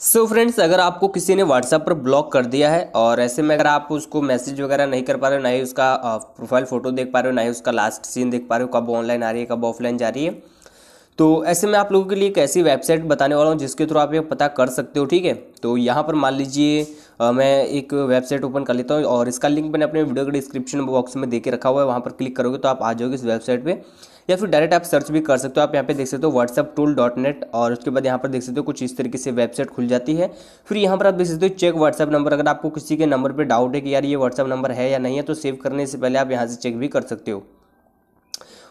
सो so friends अगर आपको किसी ने व्हाट्सएप पर ब्लॉक कर दिया है और ऐसे में अगर आप उसको मैसेज वगैरह नहीं कर पा रहे हो ना ही उसका प्रोफाइल फ़ोटो देख पा रहे हो ना ही उसका लास्ट सीन देख पा रहे हो कब ऑनलाइन आ रही है कब ऑफलाइन जा रही है तो ऐसे में आप लोगों के लिए एक ऐसी वेबसाइट बताने वाला हूँ जिसके थ्रू आप ये पता कर सकते हो ठीक है तो यहाँ पर मान लीजिए मैं एक वेबसाइट ओपन कर लेता हूँ और इसका लिंक मैंने अपने वीडियो के डिस्क्रिप्शन बॉक्स में दे के रखा हुआ है वहाँ पर क्लिक करोगे तो आप आ जाओगे इस वेबसाइट पर या फिर डायरेक्ट आप सर्च भी कर सकते हो आप यहाँ पे देख सकते हो व्हाट्सअप टूल डॉट नेट और उसके बाद यहाँ पर देख सकते हो कुछ इस तरीके से वेबसाइट खुल जाती है फिर यहाँ पर आप देख सकते हो चेक व्हाट्सअप नंबर अगर आपको किसी के नंबर पर डाउट है कि यार ये व्हाट्सअप नंबर है या नहीं है तो सेव करने से पहले आप यहाँ से चेक भी कर सकते हो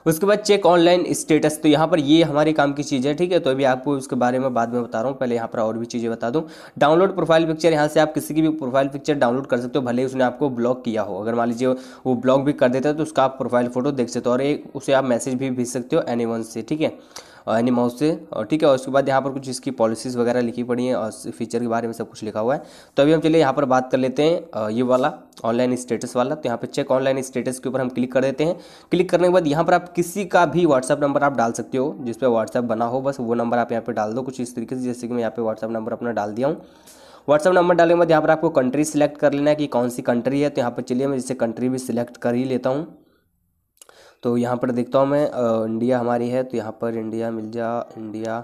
उसके बाद चेक ऑनलाइन स्टेटस तो यहाँ पर ये हमारे काम की चीज़ है ठीक है तो अभी आपको उसके बारे में बाद में बता रहा हूँ पहले यहाँ पर और भी चीज़ें बता दूँ डाउनलोड प्रोफाइल पिक्चर यहाँ से आप किसी की भी प्रोफाइल पिक्चर डाउनलोड कर सकते हो भले ही उसने आपको ब्लॉक किया हो अगर मान लीजिए वो ब्लॉक भी कर देता है तो उसका आप प्रोफाइल फोटो देख सकते हो और एक उसे आप मैसेज भी भेज सकते हो एनी से ठीक है एनी माउस से और ठीक है और उसके बाद यहाँ पर कुछ इसकी पॉलिसीज़ वगैरह लिखी पड़ी हैं और फीचर के बारे में सब कुछ लिखा हुआ है तो अभी हम चलिए यहाँ पर बात कर लेते हैं ये वाला ऑनलाइन स्टेटस वाला तो यहाँ पर चेक ऑनलाइन स्टेटस के ऊपर हम क्लिक कर देते हैं क्लिक करने के बाद यहाँ पर आप किसी का भी व्हाट्सअप नंबर आप डाल सकते हो जिस पर व्हाट्सअप बना हो बस वो नंबर आप यहाँ पर डाल दो कुछ इस तरीके से जैसे कि मैं यहाँ पे व्हाट्सअप नंबर अपना डाल दिया हूँ व्हाट्सअप नंबर डालने के बाद यहाँ पर आपको कंट्री सिलेक्ट कर लेना है कि कौन सी कंट्री है तो यहाँ पर चलिए मैं जिससे कंट्री भी सिलेक्ट कर ही लेता हूँ तो यहाँ पर देखता हूँ मैं इंडिया हमारी है तो यहाँ पर इंडिया मिल जा इंडिया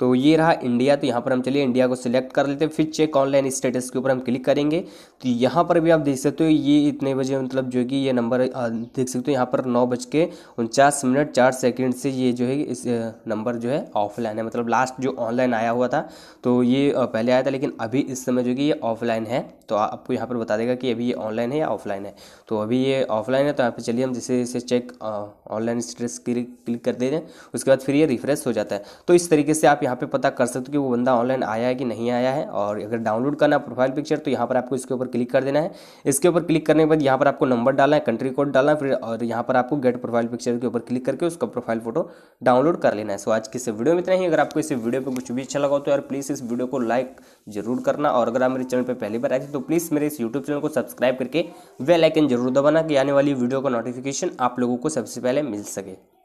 तो ये रहा इंडिया तो यहाँ पर हम चलिए इंडिया को सिलेक्ट कर लेते हैं फिर चेक ऑनलाइन स्टेटस के ऊपर हम क्लिक करेंगे तो यहाँ पर भी आप देख सकते हो ये इतने बजे मतलब जो कि ये नंबर देख सकते हो यहाँ पर नौ बज के उनचास मिनट चार सेकेंड से ये जो है इस नंबर जो है ऑफलाइन है मतलब लास्ट जो ऑनलाइन आया हुआ था तो ये पहले आया था लेकिन अभी इस समय जो कि ये ऑफलाइन है तो आपको यहाँ पर बता देगा कि अभी ये ऑनलाइन है या ऑफलाइन है तो अभी ये ऑफलाइन है तो यहाँ पर चलिए हम जैसे जैसे चेक ऑनलाइन स्टेटस क्लिक कर दे दें उसके बाद फिर ये रिफ्रेश हो जाता है तो इस तरीके से आप यहाँ पर पता कर सकते हो कि वो बंदा ऑनलाइन आया है कि नहीं आया है और अगर डाउनलोड करना प्रोफाइल पिक्चर तो यहाँ पर आपको इसके ऊपर क्लिक कर देना है इसके ऊपर क्लिक करने के बाद यहाँ पर आपको नंबर डालना है कंट्री कोड डालना है फिर और यहाँ पर आपको गेट प्रोफाइल पिक्चर के ऊपर क्लिक करके उसका प्रोफाइल फोटो डाउनलोड कर लेना है सो आज किसी वीडियो में इतना ही अगर आपको इस वीडियो पर कुछ भी अच्छा लगा हो तो यार प्लीज़ इस वीडियो को लाइक जरूर करना और अगर आप मेरे चैनल पर पहली बार आए तो तो प्लीज़ मेरे इस यूट्यूब चैनल को सब्सक्राइब करके वेलाइकन आइकन जरूर दबाना कि आने वाली वीडियो का नोटिफिकेशन आप लोगों को सबसे पहले मिल सके